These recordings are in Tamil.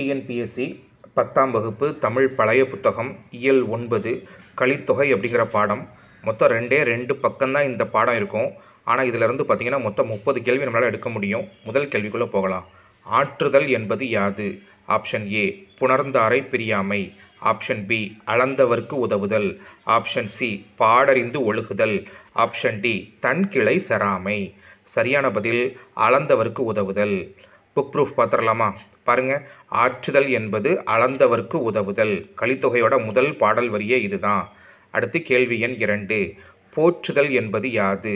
டிஎன்பிஎஸ்சி பத்தாம் வகுப்பு தமிழ் பழைய புத்தகம் இயல் ஒன்பது கலித்தொகை அப்படிங்கிற பாடம் மொத்தம் ரெண்டே ரெண்டு பக்கம்தான் இந்த பாடம் இருக்கும் ஆனால் இதிலிருந்து பார்த்திங்கன்னா மொத்தம் முப்பது கேள்வி நம்மளால் எடுக்க முடியும் முதல் கேள்விக்குள்ளே போகலாம் ஆற்றுதல் என்பது யாது ஆப்ஷன் ஏ புணர்ந்தாரை பிரியாமை ஆப்ஷன் பி அளந்தவர்க்கு உதவுதல் ஆப்ஷன் சி பாடறிந்து ஒழுகுதல் ஆப்ஷன் டி தன்கிளை செராமை சரியான பதில் அளந்தவர்க்கு உதவுதல் புக் ப்ரூஃப் பார்த்துடலாமா பாருங்கள் ஆற்றுதல் என்பது அளந்தவர்க்கு உதவுதல் கலித்தொகையோட முதல் பாடல் வரியே இதுதான் அடுத்து கேள்வி எண் இரண்டு போற்றுதல் என்பது யாது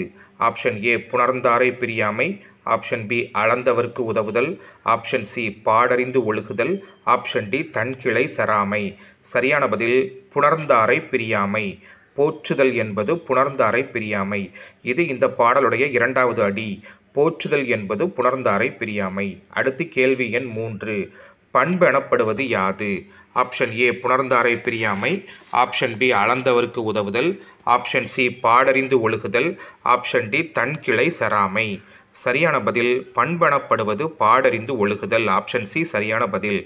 ஆப்ஷன் ஏ புணர்ந்தாரை பிரியாமை ஆப்ஷன் பி அளந்தவர்க்கு உதவுதல் ஆப்ஷன் சி பாடறிந்து ஒழுகுதல் ஆப்ஷன் டி தன்கிளை சராமை சரியான பதில் புணர்ந்தாரை பிரியாமை போற்றுதல் என்பது புணர்ந்தாரை பிரியாமை இது இந்த பாடலுடைய இரண்டாவது அடி போற்றுதல் என்பது புணர்ந்தாரை பிரியாமை அடுத்து கேள்வி எண் மூன்று பண்பு எனப்படுவது யாது ஆப்ஷன் ஏ புணர்ந்தாரை பிரியாமை ஆப்ஷன் பி அளந்தவருக்கு உதவுதல் ஆப்ஷன் சி பாடறிந்து ஒழுகுதல் ஆப்ஷன் டி தன்கிளை செராமை சரியான பதில் பண்பனப்படுவது பாடறிந்து ஒழுகுதல் ஆப்ஷன் சி சரியான பதில்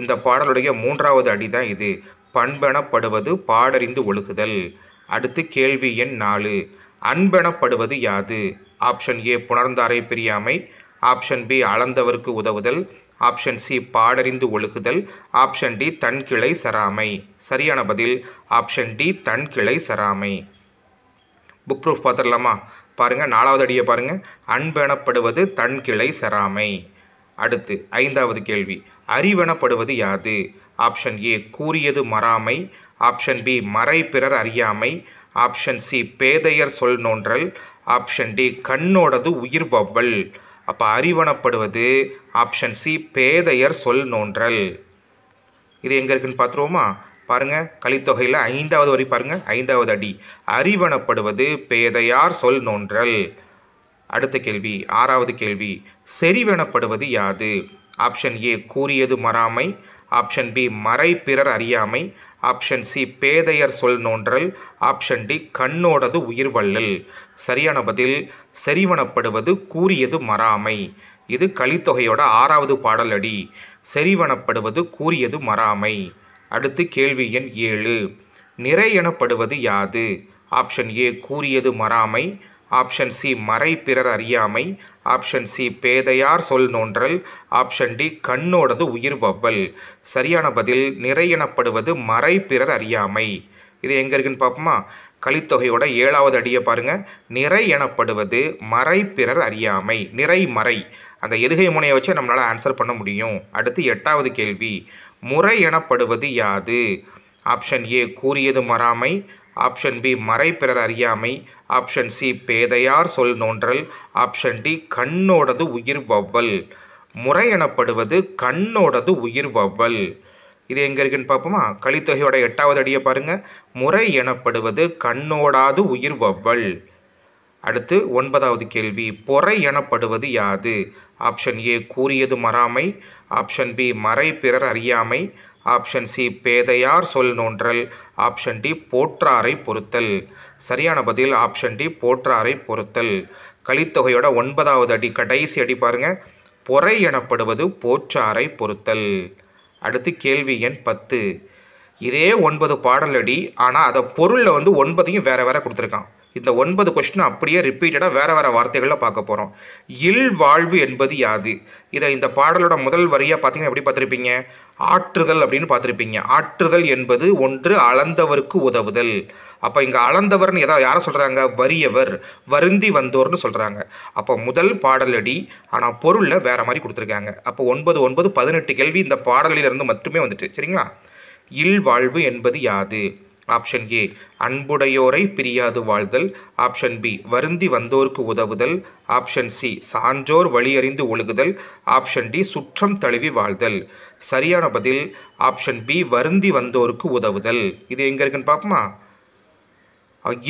இந்த பாடலுடைய மூன்றாவது அடி தான் இது பண்பெனப்படுவது பாடறிந்து ஒழுகுதல் அடுத்து கேள்வி எண் நாலு அன்பெனப்படுவது யாது ஆப்ஷன் ஏ புணர்ந்தாரை பிரியாமை ஆப்ஷன் பி அளந்தவருக்கு உதவுதல் ஆப்ஷன் சி பாடறிந்து ஒழுகுதல் ஆப்ஷன் டி தன்கிளை சராமை சரியான பதில் ஆப்ஷன் டி தன்கிளை சராமை புக் ப்ரூஃப் பார்த்துடலாமா பாருங்கள் நாலாவது அடியை பாருங்கள் அன்பெனப்படுவது தன்கிளை சராமை அடுத்து ஐந்தாவது கேள்வி அறிவெனப்படுவது யாது ஆப்ஷன் ஏ கூறியது மறாமை ஆப்ஷன் பி மறை பிறர் அறியாமை ஆப்ஷன் சி பேதையர் சொல் நோன்றல் ஆப்ஷன் டி கண்ணோடது உயிர் வவ்வல் அப்போ அறிவணப்படுவது ஆப்ஷன் சி பேதையர் சொல் நோன்றல் இது எங்கே இருக்குன்னு பார்த்துருவோமா பாருங்கள் கலித்தொகையில் ஐந்தாவது வரி பாருங்கள் ஐந்தாவது அடி அறிவணப்படுவது பேதையார் சொல் நோன்றல் அடுத்த கேள்வி ஆறாவது கேள்வி செறிவெனப்படுவது யாது ஆப்ஷன் ஏ கூறியது மறாமை ஆப்ஷன் பி மறை பிறர் அறியாமை ஆப்ஷன் சி பேதையர் சொல் நோன்றல் ஆப்ஷன் டி கண்ணோடது உயிர் வள்ளல் சரியான பதில் செறிவனப்படுவது கூறியது மறாமை இது கலித்தொகையோட ஆறாவது பாடல் அடி செறிவனப்படுவது கூறியது மராமை அடுத்து கேள்வி எண் ஏழு நிறை எனப்படுவது யாது ஆப்ஷன் ஏ கூறியது மறாமை ஆப்ஷன் சி மறை பிறர் அறியாமை ஆப்ஷன் சி பேதையார் சொல் நோன்றல் ஆப்ஷன் டி கண்ணோடது உயிர் வவ்வல் சரியான பதில் நிறை எனப்படுவது மறை பிறர் அறியாமை இது எங்கே இருக்குன்னு பார்ப்போமா கலித்தொகையோட ஏழாவது அடியை பாருங்கள் நிறை எனப்படுவது மறை பிறர் அறியாமை நிறை மறை அந்த எதுகை முனையை வச்சு நம்மளால் ஆன்சர் பண்ண முடியும் அடுத்து எட்டாவது கேள்வி முறை எனப்படுவது யாது ஆப்ஷன் ஏ கூறியது மறாமை ஆப்ஷன் பி மறை பிறர் அறியாமை ஆப்ஷன் சி பேதையார் சொல் நோன்றல் ஆப்ஷன் டி கண்ணோடது உயிர் வவ்வல் முறை எனப்படுவது கண்ணோடது உயிர் வவ்வல் இது எங்கே இருக்குன்னு பார்ப்போமா கலித்தொகையோட எட்டாவது அடியை பாருங்கள் முறை எனப்படுவது கண்ணோடாது உயிர் வவ்வல் அடுத்து ஒன்பதாவது கேள்வி பொறை எனப்படுவது யாது ஆப்ஷன் ஏ கூறியது மறாமை ஆப்ஷன் பி மறை பிறர் அறியாமை ஆப்ஷன் சி பேதையார் சொல் நோன்றல் ஆப்ஷன் டி போற்றாரை பொருத்தல் சரியான பதில் ஆப்ஷன் டி போற்றாரை பொருத்தல் கலித்தொகையோட ஒன்பதாவது அடி கடைசி அடி பாருங்கள் பொறை எனப்படுவது போற்றாரை பொருத்தல் அடுத்து கேள்வி எண் பத்து இதே ஒன்பது பாடலடி ஆனால் அதை பொருளில் வந்து ஒன்பதையும் வேறு வேறு கொடுத்துருக்கான் இந்த ஒன்பது கொஸ்டின் அப்படியே ரிப்பீட்டடாக வேறு வேறு வார்த்தைகளில் பார்க்க போகிறோம் இல் வாழ்வு என்பது யாது இதை இந்த பாடலோட முதல் வரியாக பார்த்தீங்கன்னா எப்படி பார்த்துருப்பீங்க ஆற்றுதல் அப்படின்னு பார்த்துருப்பீங்க ஆற்றுதல் என்பது ஒன்று அளந்தவருக்கு உதவுதல் அப்போ இங்கே அளந்தவர்னு ஏதாவது யாரை சொல்கிறாங்க வறியவர் வருந்தி வந்தோர்னு சொல்கிறாங்க அப்போ முதல் பாடலடி ஆனால் பொருளில் வேறு மாதிரி கொடுத்துருக்காங்க அப்போ ஒன்பது ஒன்பது பதினெட்டு கேள்வி இந்த பாடலிலிருந்து மட்டுமே வந்துட்டு சரிங்களா இல்வாழ்வு என்பது யாது ஆப்ஷன் ஏ அன்புடையோரை பிரியாது வாழ்தல் ஆப்ஷன் பி வருந்தி வந்தோருக்கு உதவுதல் ஆப்ஷன் சி சான்றோர் வழியறிந்து ஒழுகுதல் ஆப்ஷன் டி சுற்றம் தழுவி வாழ்தல் சரியான பதில் ஆப்ஷன் பி வருந்தி வந்தோருக்கு உதவுதல் இது எங்கே இருக்குன்னு பார்ப்போமா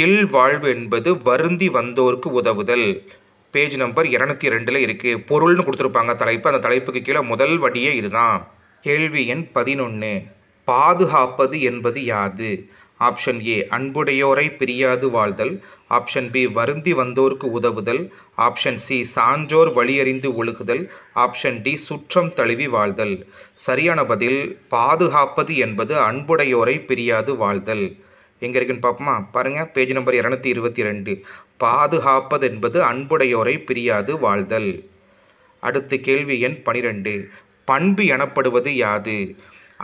இல் வாழ்வு என்பது வருந்தி வந்தோருக்கு உதவுதல் பேஜ் நம்பர் இரநூத்தி ரெண்டில் இருக்குது பொருள்னு கொடுத்துருப்பாங்க தலைப்பு அந்த தலைப்புக்கு கீழே முதல் வடியே இதுதான் கேள்வி எண் பதினொன்று பாதுகாப்பது என்பது யாது ஆப்ஷன் ஏ அன்புடையோரை பிரியாது வாழ்தல் ஆப்ஷன் பி வருந்தி வந்தோருக்கு உதவுதல் ஆப்ஷன் சி சான்றோர் வழியறிந்து ஒழுகுதல் ஆப்ஷன் டி சுற்றம் தழுவி வாழ்தல் சரியான பதில் பாதுகாப்பது என்பது அன்புடையோரை பிரியாது வாழ்தல் எங்கே இருக்குன்னு பார்ப்போமா பாருங்கள் பேஜ் நம்பர் இரநூத்தி இருபத்தி ரெண்டு பாதுகாப்பது என்பது அன்புடையோரை பிரியாது வாழ்தல் அடுத்து கேள்வி எண் பனிரெண்டு பண்பு எனப்படுவது யாது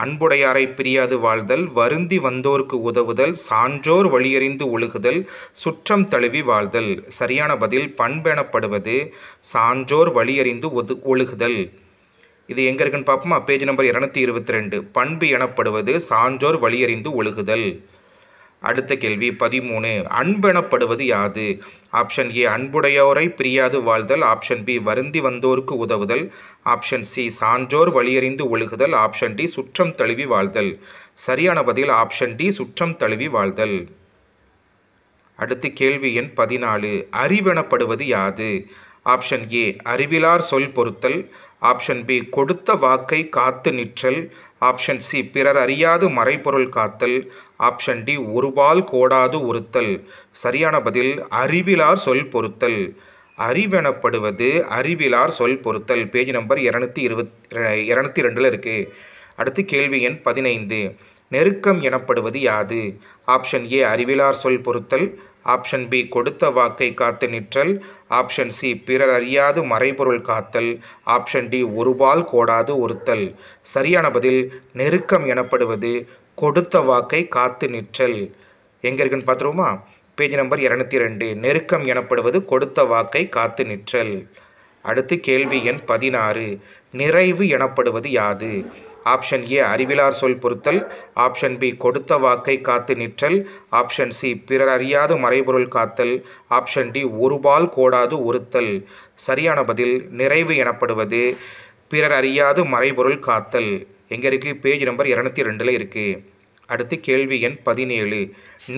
அன்புடையாரை பிரியாது வாழ்தல் வருந்தி வந்தோர்க்கு உதவுதல் சான்றோர் வழியறிந்து ஒழுகுதல் சுற்றம் தழுவி வாழ்தல் சரியான பதில் பண்பெனப்படுவது சான்றோர் வழியறிந்து ஒது ஒழுகுதல் இது எங்கே இருக்குன்னு பார்ப்போமா பேஜ் நம்பர் இரநூத்தி இருபத்தி ரெண்டு பண்பு எனப்படுவது சான்றோர் வழியறிந்து ஒழுகுதல் அடுத்த கேள்வி பதிமூணு அன்பெனப்படுவது யாது ஆப்ஷன் ஏ அன்புடையோரை பிரியாது வாழ்தல் ஆப்ஷன் பி வருந்தி வந்தோருக்கு உதவுதல் ஆப்ஷன் சி சான்றோர் வழியறிந்து ஒழுகுதல் ஆப்ஷன் டி சுற்றம் தழுவி வாழ்தல் சரியான பதில் ஆப்ஷன் டி சுற்றம் தழுவி வாழ்தல் அடுத்து கேள்வி எண் பதினாலு அறிவெனப்படுவது யாது ஆப்ஷன் ஏ அறிவிலார் சொல் பொருத்தல் ஆப்ஷன் பி கொடுத்த வாக்கை காத்து நிற்றல் ஆப்ஷன் சி பிறர் அறியாது மறைபொருள் காத்தல் ஆப்ஷன் டி ஒருபால் கோடாது ஒருத்தல் சரியான பதில் அறிவிலார் சொல் பொருத்தல் அறிவெனப்படுவது அறிவிலார் சொல் பொருத்தல் பேஜ் நம்பர் இரநூத்தி இருபத் இரநூத்தி ரெண்டில் இருக்குது அடுத்து கேள்வி எண் பதினைந்து நெருக்கம் எனப்படுவது யாது ஆப்ஷன் ஏ அறிவிலார் சொல் பொருத்தல் ஆப்ஷன் பி கொடுத்த வாக்கை காத்து நிற்றல் ஆப்ஷன் சி பிறர் அறியாது மறைபொருள் காத்தல் ஆப்ஷன் டி ஒருவால் கோடாது ஒருத்தல் சரியான பதில் நெருக்கம் எனப்படுவது கொடுத்த வாக்கை காத்து நிற்றல் எங்கே இருக்குன்னு பார்த்துருவோமா பேஜ் நம்பர் இரநூத்தி ரெண்டு நெருக்கம் எனப்படுவது கொடுத்த வாக்கை காத்து நிற்றல் அடுத்து கேள்வி எண் பதினாறு நிறைவு எனப்படுவது யாது ஆப்ஷன் ஏ அறிவிலார் சொல் பொருத்தல் ஆப்ஷன் பி கொடுத்த வாக்கை காத்து நிற்றல் ஆப்ஷன் சி பிறர் அறியாது மறைபொருள் காத்தல் ஆப்ஷன் டி ஒருபால் கோடாது ஒருத்தல் சரியான பதில் நிறைவு எனப்படுவது பிறர் அறியாது மறைபொருள் காத்தல் எங்கே இருக்குது பேஜ் நம்பர் இரநூத்தி ரெண்டில் இருக்குது அடுத்து கேள்வி எண் பதினேழு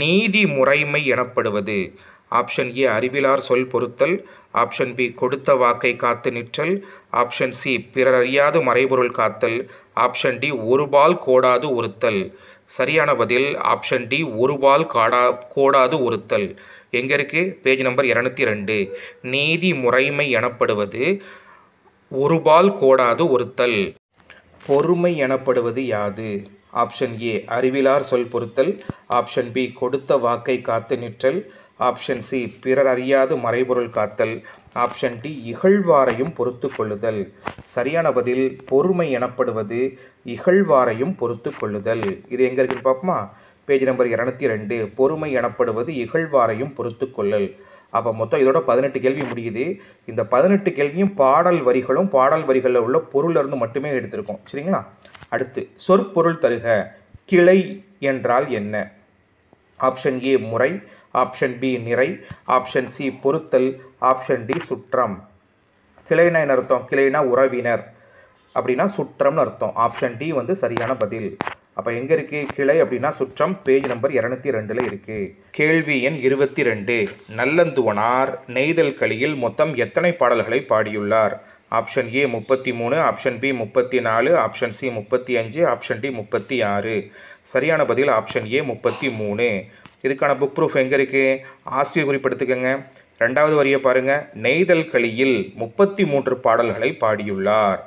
நீதி முறைமை எனப்படுவது ஆப்ஷன் ஏ அறிவிலார் சொல் பொருத்தல் ஆப்ஷன் பி கொடுத்த வாக்கை காத்து நிற்றல் ஆப்ஷன் சி பிறர் அறியாது மறைபொருள் காத்தல் ஆப்ஷன் டி ஒரு பால் கோடாது ஒருத்தல் சரியான பதில் ஆப்ஷன் டி ஒரு பால் காடா கோடாது ஒருத்தல் எங்கே இருக்குது பேஜ் நம்பர் இரநூத்தி ரெண்டு நீதி முறைமை எனப்படுவது ஒரு பால் கோடாது ஒருத்தல் பொறுமை எனப்படுவது யாது ஆப்ஷன் ஏ அறிவிலார் சொல் பொருத்தல் ஆப்ஷன் பி கொடுத்த வாக்கை காத்து நிற்றல் ஆப்ஷன் சி பிறர் அறியாது மறைபொருள் காத்தல் ஆப்ஷன் டி இகழ்வாரையும் பொறுத்து கொள்ளுதல் சரியான பதில் பொறுமை எனப்படுவது இகழ்வாரையும் பொறுத்து கொள்ளுதல் இது எங்கே இருக்குன்னு பார்ப்போமா பேஜ் நம்பர் இரநூத்தி ரெண்டு பொறுமை எனப்படுவது இகழ்வாரையும் பொறுத்து கொள்ளல் அப்போ மொத்தம் இதோட பதினெட்டு கேள்வி முடியுது இந்த பதினெட்டு கேள்வியும் பாடல் வரிகளும் பாடல் வரிகளில் உள்ள பொருளிலிருந்து மட்டுமே எடுத்திருக்கோம் சரிங்களா அடுத்து சொற்பொருள் தருக கிளை என்றால் என்ன ஆப்ஷன் ஏ முறை ஆப்ஷன் பி நிறை ஆப்ஷன் சி பொருத்தல் ஆப்ஷன் டி சுற்றம் கிளைனா என்ன அர்த்தம் கிளைனா உறவினர் அப்படின்னா சுற்றம்னு அர்த்தம் ஆப்ஷன் டி வந்து சரியான பதில் அப்போ எங்கே இருக்குது கிளை அப்படின்னா சுற்றம் பேஜ் நம்பர் இரநூத்தி ரெண்டில் இருக்குது கேள்வி எண் இருபத்தி ரெண்டு நல்லந்துவனார் நெய்தல் களியில் மொத்தம் எத்தனை பாடல்களை பாடியுள்ளார் ஆப்ஷன் ஏ முப்பத்தி மூணு ஆப்ஷன் பி முப்பத்தி நாலு ஆப்ஷன் சி முப்பத்தி அஞ்சு ஆப்ஷன் டி முப்பத்தி ஆறு சரியான பதில் ஆப்ஷன் ஏ முப்பத்தி மூணு இதுக்கான புக் ப்ரூஃப் எங்கே இருக்குது ஆசிரியர் குறிப்பெடுத்துக்கோங்க ரெண்டாவது வரியை பாருங்கள் நெய்தல் களியில் முப்பத்தி மூன்று பாடல்களை பாடியுள்ளார்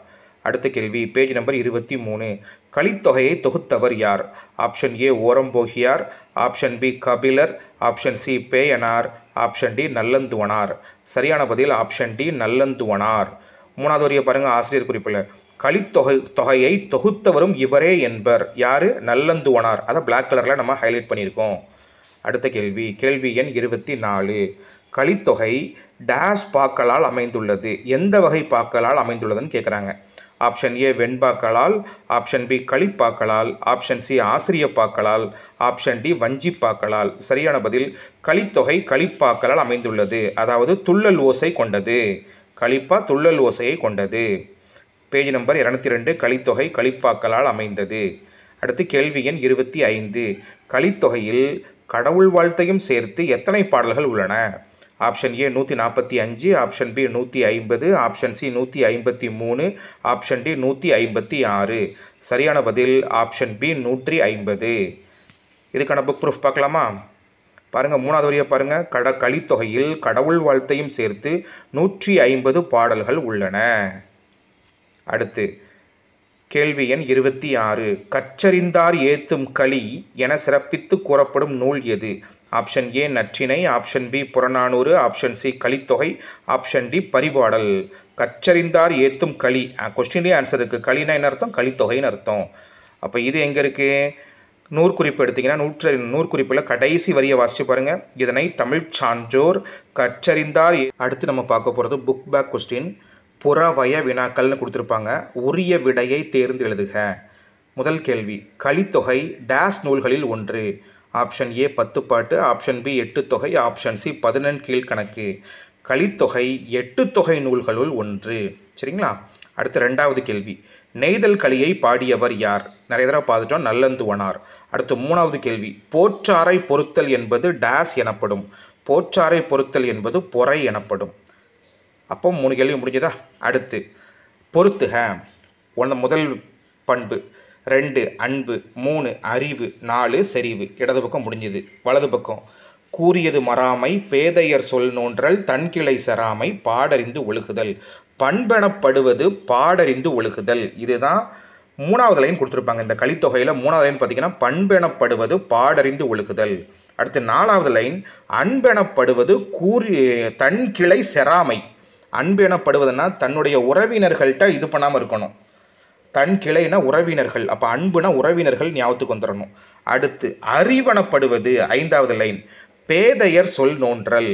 அடுத்த கேள்வி பேஜ் நம்பர் இருபத்தி மூணு கலித்தொகையை தொகுத்தவர் யார் ஆப்ஷன் ஏ ஓரம் போகியார் ஆப்ஷன் பி கபிலர் ஆப்ஷன் சி பேயனார் ஆப்ஷன் டி நல்லந்துவனார் சரியான பதில் ஆப்ஷன் டி நல்லந்துவனார் மூணாவது வரியை பாருங்கள் ஆசிரியர் குறிப்பில் கலித்தொகை தொகையை தொகுத்தவரும் இவரே என்பர் யார் நல்லந்துவனார் அதை பிளாக் கலரில் நம்ம ஹைலைட் பண்ணியிருக்கோம் அடுத்த கேள்வி கேள்வி எண் இருபத்தி நாலு கலித்தொகை டேஷ் பாக்களால் அமைந்துள்ளது எந்த வகை பாக்களால் அமைந்துள்ளதுன்னு கேட்குறாங்க ஆப்ஷன் ஏ வெண்பாக்களால் ஆப்ஷன் பி களிப்பாக்களால் ஆப்ஷன் சி பாக்களால் ஆப்ஷன் டி வஞ்சிப்பாக்களால் சரியான பதில் களித்தொகை களிப்பாக்களால் அமைந்துள்ளது அதாவது துள்ளல் ஓசை கொண்டது களிப்பா துள்ளல் ஓசையை கொண்டது பேஜ் நம்பர் இரநூத்தி ரெண்டு கலித்தொகை களிப்பாக்களால் அமைந்தது அடுத்து கேள்வி எண் இருபத்தி ஐந்து கலித்தொகையில் கடவுள் வாழ்த்தையும் சேர்த்து எத்தனை பாடல்கள் உள்ளன ஆப்ஷன் ஏ நூற்றி நாற்பத்தி அஞ்சு ஆப்ஷன் பி நூற்றி ஐம்பது ஆப்ஷன் சி நூற்றி ஐம்பத்தி மூணு ஆப்ஷன் டி நூற்றி ஐம்பத்தி ஆறு சரியான பதில் ஆப்ஷன் பி நூற்றி ஐம்பது இதுக்கான புக் ப்ரூஃப் பார்க்கலாமா பாருங்கள் மூணாவது வரியை பாருங்கள் கட களித்தொகையில் கடவுள் வாழ்த்தையும் சேர்த்து நூற்றி ஐம்பது பாடல்கள் உள்ளன அடுத்து கேள்வி எண் இருபத்தி ஆறு கச்சரிந்தார் ஏத்தும் களி என சிறப்பித்து கூறப்படும் நூல் எது option A Natrinai option B Purananuru option C Kalithogai option D Paripadal கச்சரிந்தார் ஏத்தும் களி கொஸ்டின்லேயே ஆன்சர் இருக்குது களினா என்ன அர்த்தம் களித்தொகைன்னு அர்த்தம் அப்போ இது எங்கே இருக்குது நூற்குறிப்பு எடுத்திங்கன்னா நூற்று நூற்குறிப்பில் கடைசி வரியை வாசித்து பாருங்கள் இதனை தமிழ் சான்றோர் கச்சரிந்தார் அடுத்து நம்ம பார்க்க போகிறது புக் பேக் கொஸ்டின் புறவய வினாக்கள்னு கொடுத்துருப்பாங்க உரிய விடையை தேர்ந்து எழுதுக முதல் கேள்வி கலித்தொகை டேஸ் நூல்களில் ஒன்று ஆப்ஷன் ஏ பத்து பாட்டு ஆப்ஷன் பி எட்டு தொகை ஆப்ஷன் சி பதினெண் கணக்கு கலித்தொகை எட்டு தொகை நூல்களுள் ஒன்று சரிங்களா அடுத்து ரெண்டாவது கேள்வி நெய்தல் களியை பாடியவர் யார் நிறைய தடவை பார்த்துட்டோம் நல்லந்துவனார் அடுத்து மூணாவது கேள்வி போற்றாரை பொருத்தல் என்பது டேஸ் எனப்படும் போற்றாரை பொருத்தல் என்பது பொறை எனப்படும் அப்போ மூணு கேள்வி முடிஞ்சதா அடுத்து பொறுத்துக ஒன்று முதல் பண்பு ரெண்டு அன்பு மூணு அறிவு நாலு செறிவு இடது பக்கம் முடிஞ்சது வலது பக்கம் கூறியது மறாமை பேதையர் சொல் நோன்றல் தன்கிளை செராமை பாடறிந்து ஒழுகுதல் பண்பெனப்படுவது பாடறிந்து ஒழுகுதல் இதுதான் மூணாவது லைன் கொடுத்துருப்பாங்க இந்த கலித்தொகையில் மூணாவது லைன் பார்த்திங்கன்னா பண்பெனப்படுவது பாடறிந்து ஒழுகுதல் அடுத்து நாலாவது லைன் அன்பெனப்படுவது கூறி தன்கிளை செறாமை அன்பு எனப்படுவதுன்னா தன்னுடைய உறவினர்கள்ட்ட இது பண்ணாமல் இருக்கணும் தன் கிளைனா உறவினர்கள் அப்போ அன்புனா உறவினர்கள் ஞாபகத்துக்கு வந்துடணும் அடுத்து அறிவனப்படுவது ஐந்தாவது லைன் பேதையர் சொல் நோன்றல்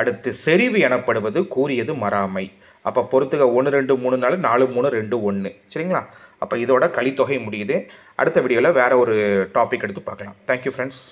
அடுத்து செறிவு எனப்படுவது கூறியது மறாமை அப்போ பொறுத்துக்க ஒன்று ரெண்டு மூணு நாலு நாலு மூணு ரெண்டு ஒன்று சரிங்களா அப்போ இதோட கலித்தொகை முடியுது அடுத்த வீடியோவில் வேறு ஒரு டாபிக் எடுத்து பார்க்கலாம் தேங்க்யூ ஃப்ரெண்ட்ஸ்